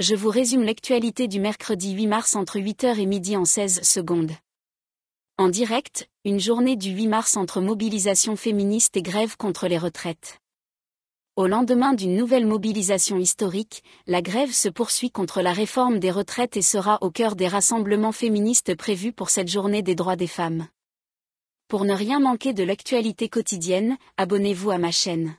je vous résume l'actualité du mercredi 8 mars entre 8h et midi en 16 secondes. En direct, une journée du 8 mars entre mobilisation féministe et grève contre les retraites. Au lendemain d'une nouvelle mobilisation historique, la grève se poursuit contre la réforme des retraites et sera au cœur des rassemblements féministes prévus pour cette journée des droits des femmes. Pour ne rien manquer de l'actualité quotidienne, abonnez-vous à ma chaîne.